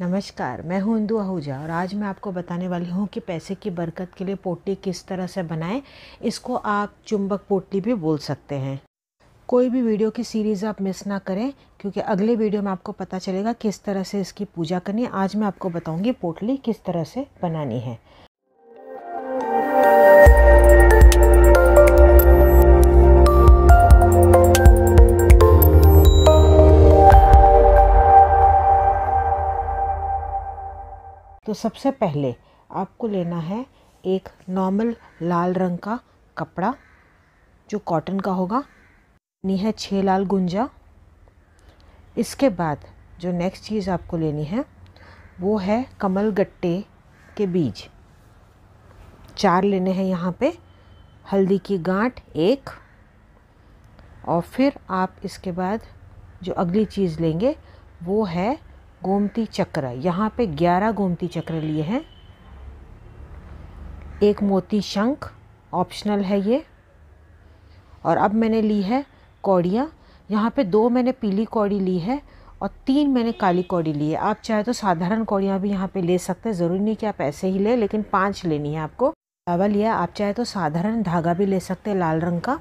नमस्कार मैं हूं इंदु आहूजा और आज मैं आपको बताने वाली हूं कि पैसे की बरकत के लिए पोटली किस तरह से बनाएं इसको आप चुंबक पोटली भी बोल सकते हैं कोई भी वीडियो की सीरीज़ आप मिस ना करें क्योंकि अगले वीडियो में आपको पता चलेगा किस तरह से इसकी पूजा करनी है आज मैं आपको बताऊंगी पोटली किस तरह से बनानी है तो सबसे पहले आपको लेना है एक नॉर्मल लाल रंग का कपड़ा जो कॉटन का होगा लेनी है छः लाल गुंजा इसके बाद जो नेक्स्ट चीज़ आपको लेनी है वो है कमल गट्टे के बीज चार लेने हैं यहाँ पे हल्दी की गांठ एक और फिर आप इसके बाद जो अगली चीज़ लेंगे वो है गोमती चक्र यहाँ पे ग्यारह गोमती चक्र लिए हैं एक मोती शंख ऑप्शनल है ये और अब मैंने ली है कौड़ियाँ यहाँ पे दो मैंने पीली कौड़ी ली है और तीन मैंने काली कौड़ी ली है आप चाहे तो साधारण कौड़ियाँ भी यहाँ पे ले सकते हैं ज़रूरी नहीं कि आप ऐसे ही लें लेकिन पाँच लेनी है आपको अलावा लिया आप चाहे तो साधारण धागा भी ले सकते हैं लाल रंग का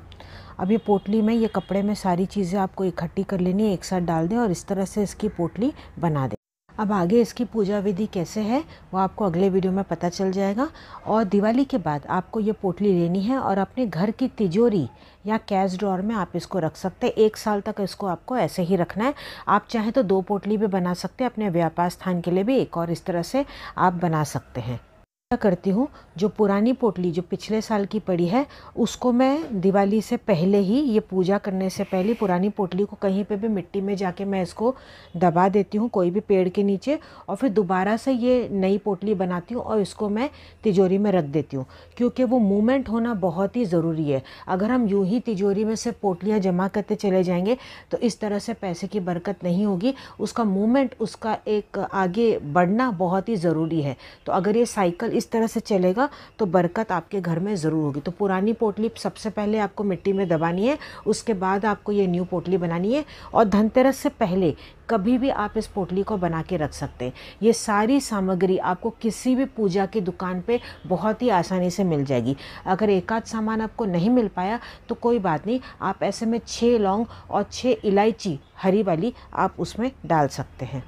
अब ये पोटली में ये कपड़े में सारी चीज़ें आपको इकट्ठी कर लेनी है एक साथ डाल दें और इस तरह से इसकी पोटली बना दें अब आगे इसकी पूजा विधि कैसे है वो आपको अगले वीडियो में पता चल जाएगा और दिवाली के बाद आपको ये पोटली लेनी है और अपने घर की तिजोरी या कैश ड्रॉर में आप इसको रख सकते हैं एक साल तक इसको आपको ऐसे ही रखना है आप चाहें तो दो पोटली भी बना सकते हैं अपने व्यापार स्थान के लिए भी एक और इस तरह से आप बना सकते हैं क्या करती हूँ जो पुरानी पोटली जो पिछले साल की पड़ी है उसको मैं दिवाली से पहले ही ये पूजा करने से पहले पुरानी पोटली को कहीं पे भी मिट्टी में जाके मैं इसको दबा देती हूँ कोई भी पेड़ के नीचे और फिर दोबारा से ये नई पोटली बनाती हूँ और इसको मैं तिजोरी में रख देती हूँ क्योंकि वो मूवमेंट होना बहुत ही ज़रूरी है अगर हम यूँ ही तिजोरी में से पोटलियाँ जमा करते चले जाएँगे तो इस तरह से पैसे की बरकत नहीं होगी उसका मूवमेंट उसका एक आगे बढ़ना बहुत ही ज़रूरी है तो अगर ये साइकिल इस तरह से चलेगा तो बरकत आपके घर में ज़रूर होगी तो पुरानी पोटली सबसे पहले आपको मिट्टी में दबानी है उसके बाद आपको ये न्यू पोटली बनानी है और धनतेरस से पहले कभी भी आप इस पोटली को बना के रख सकते हैं ये सारी सामग्री आपको किसी भी पूजा की दुकान पे बहुत ही आसानी से मिल जाएगी अगर एक आध सामान आपको नहीं मिल पाया तो कोई बात नहीं आप ऐसे में छः लौंग और छः इलायची हरी वाली आप उसमें डाल सकते हैं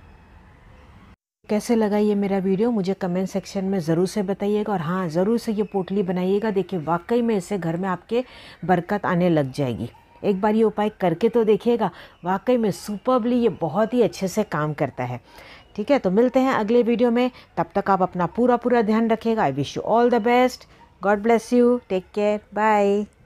कैसे लगा ये मेरा वीडियो मुझे कमेंट सेक्शन में ज़रूर से बताइएगा और हाँ ज़रूर से ये पोटली बनाइएगा देखिए वाकई में इससे घर में आपके बरकत आने लग जाएगी एक बार ये उपाय करके तो देखिएगा वाकई में सुपरबली ये बहुत ही अच्छे से काम करता है ठीक है तो मिलते हैं अगले वीडियो में तब तक आप अपना पूरा पूरा ध्यान रखिएगा I wish you all the best God bless you take care bye